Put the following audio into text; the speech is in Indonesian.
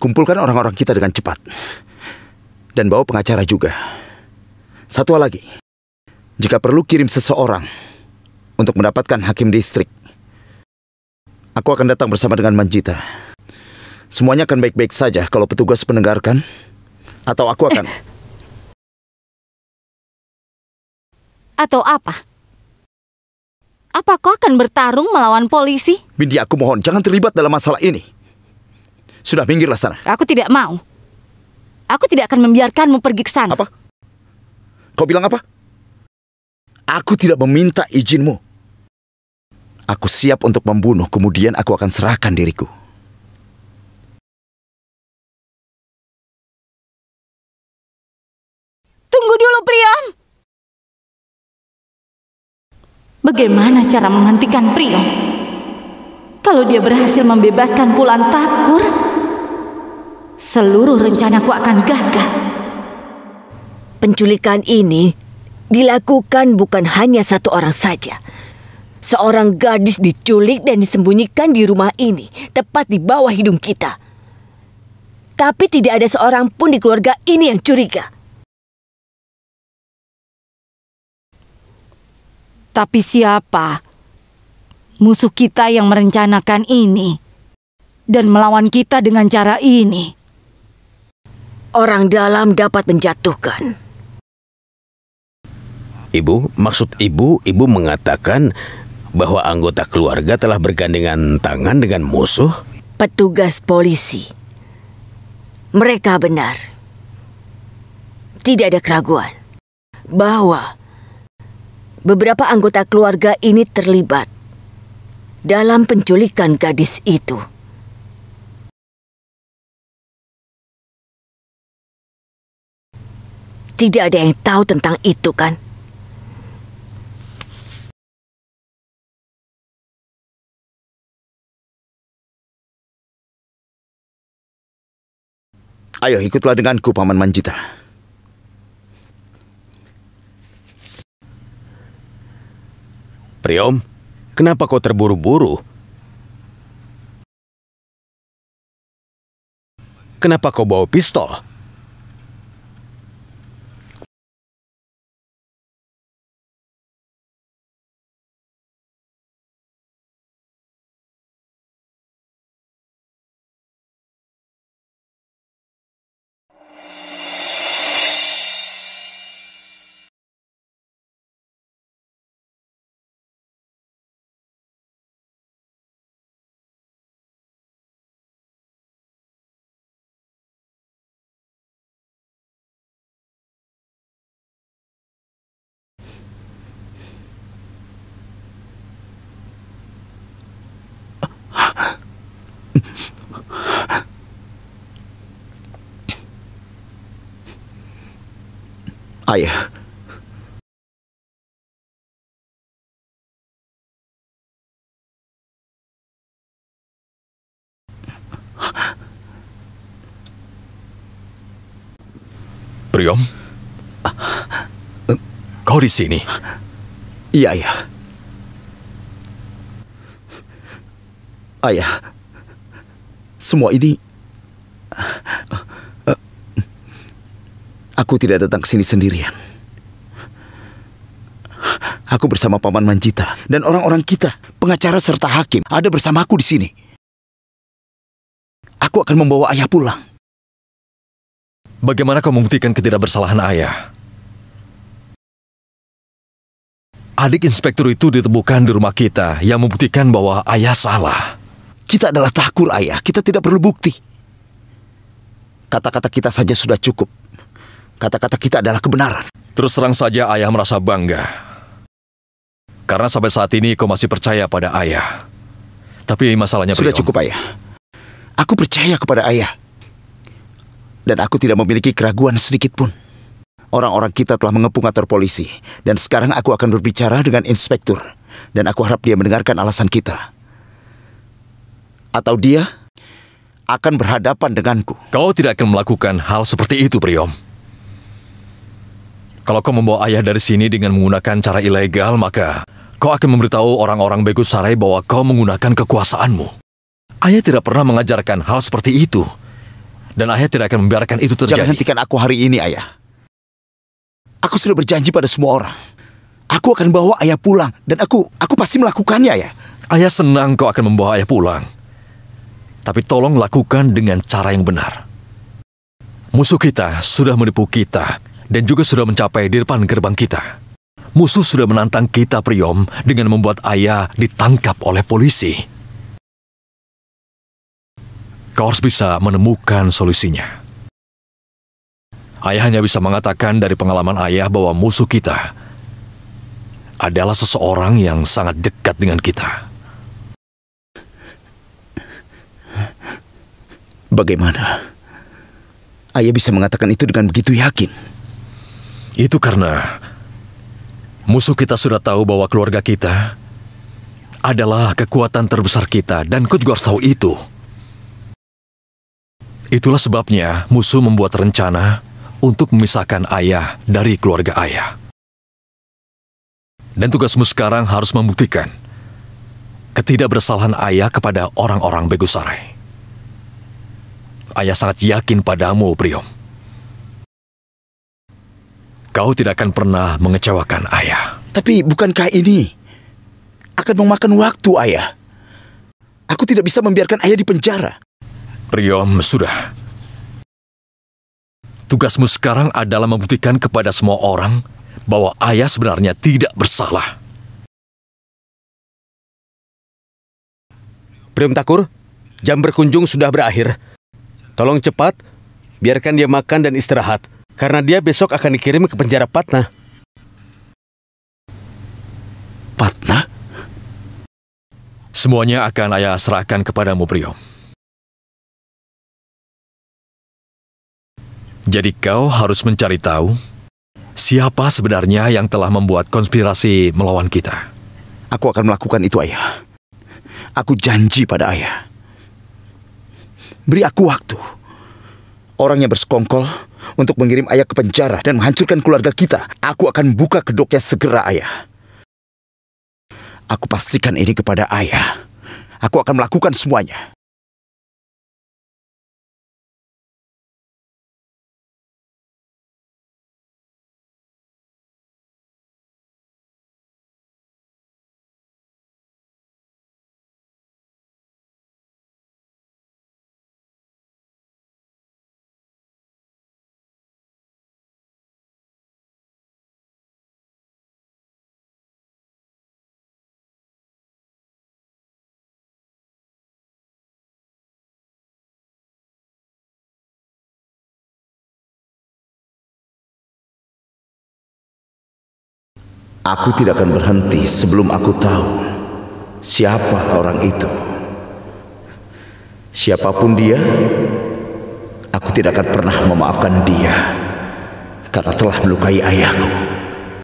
Kumpulkan orang-orang kita dengan cepat. Dan bawa pengacara juga. Satu lagi. Jika perlu kirim seseorang untuk mendapatkan hakim distrik. Aku akan datang bersama dengan Manjita. Semuanya akan baik-baik saja kalau petugas mendengarkan. Atau aku akan... Eh. Atau apa? Apa kau akan bertarung melawan polisi? Bindi, aku mohon jangan terlibat dalam masalah ini. Sudah minggirlah sana. Aku tidak mau. Aku tidak akan membiarkanmu pergi ke sana. Apa? Kau bilang apa? Aku tidak meminta izinmu. Aku siap untuk membunuh, kemudian aku akan serahkan diriku. Tunggu dulu, Priam. Bagaimana cara menghentikan Priam? Kalau dia berhasil membebaskan Pulan Takur, seluruh rencanaku akan gagal. Penculikan ini dilakukan bukan hanya satu orang saja. Seorang gadis diculik dan disembunyikan di rumah ini, tepat di bawah hidung kita. Tapi tidak ada seorang pun di keluarga ini yang curiga. Tapi siapa musuh kita yang merencanakan ini dan melawan kita dengan cara ini? orang dalam dapat menjatuhkan. Ibu, maksud ibu, ibu mengatakan bahwa anggota keluarga telah bergandengan tangan dengan musuh? Petugas polisi. Mereka benar. Tidak ada keraguan bahwa beberapa anggota keluarga ini terlibat dalam penculikan gadis itu. Tidak ada yang tahu tentang itu kan? Ayo ikutlah denganku Paman Manjita. Priom, kenapa kau terburu-buru? Kenapa kau bawa pistol? Ayah. Priom, kau di sini. Iya, iya. Ayah, semua ini... Eh, aku tidak datang ke sini sendirian. Aku bersama Paman Manjita dan orang-orang kita, pengacara serta hakim, ada bersamaku di sini. Aku akan membawa ayah pulang. Bagaimana kau membuktikan ketidakbersalahan ayah? Adik inspektur itu ditemukan di rumah kita yang membuktikan bahwa ayah salah. Kita adalah takur ayah, kita tidak perlu bukti. Kata-kata kita saja sudah cukup. Kata-kata kita adalah kebenaran. Terus terang saja ayah merasa bangga. Karena sampai saat ini kau masih percaya pada ayah. Tapi masalahnya... Sudah cukup ayah. Aku percaya kepada ayah. Dan aku tidak memiliki keraguan sedikit pun. Orang-orang kita telah mengepung kantor polisi. Dan sekarang aku akan berbicara dengan inspektur. Dan aku harap dia mendengarkan alasan kita atau dia akan berhadapan denganku. Kau tidak akan melakukan hal seperti itu, Priom. Kalau kau membawa ayah dari sini dengan menggunakan cara ilegal, maka kau akan memberitahu orang-orang Begus Sarai bahwa kau menggunakan kekuasaanmu. Ayah tidak pernah mengajarkan hal seperti itu. Dan ayah tidak akan membiarkan itu terjadi. Jangan hentikan aku hari ini, ayah. Aku sudah berjanji pada semua orang. Aku akan bawa ayah pulang dan aku aku pasti melakukannya, ayah. Ayah senang kau akan membawa ayah pulang tapi tolong lakukan dengan cara yang benar. Musuh kita sudah menipu kita dan juga sudah mencapai di depan gerbang kita. Musuh sudah menantang kita, Priom, dengan membuat ayah ditangkap oleh polisi. Kau harus bisa menemukan solusinya. Ayah hanya bisa mengatakan dari pengalaman ayah bahwa musuh kita adalah seseorang yang sangat dekat dengan kita. Bagaimana ayah bisa mengatakan itu dengan begitu yakin? Itu karena musuh kita sudah tahu bahwa keluarga kita adalah kekuatan terbesar kita dan Kutgor tahu itu. Itulah sebabnya musuh membuat rencana untuk memisahkan ayah dari keluarga ayah. Dan tugasmu sekarang harus membuktikan ketidakbersalahan ayah kepada orang-orang Begusarai. Ayah sangat yakin padamu, Priom. Kau tidak akan pernah mengecewakan ayah. Tapi bukankah ini akan memakan waktu, ayah? Aku tidak bisa membiarkan ayah di penjara. Priom, sudah. Tugasmu sekarang adalah membuktikan kepada semua orang bahwa ayah sebenarnya tidak bersalah. Priom Takur, jam berkunjung sudah berakhir. Tolong cepat, biarkan dia makan dan istirahat, karena dia besok akan dikirim ke penjara Patna. Patna? Semuanya akan ayah serahkan kepadamu, Priyo. Jadi kau harus mencari tahu siapa sebenarnya yang telah membuat konspirasi melawan kita. Aku akan melakukan itu, Ayah. Aku janji pada Ayah. Beri aku waktu. Orangnya bersekongkol untuk mengirim ayah ke penjara dan menghancurkan keluarga kita. Aku akan buka kedoknya segera, ayah. Aku pastikan ini kepada ayah. Aku akan melakukan semuanya. Aku tidak akan berhenti sebelum aku tahu siapa orang itu. Siapapun dia, aku tidak akan pernah memaafkan dia karena telah melukai ayahku.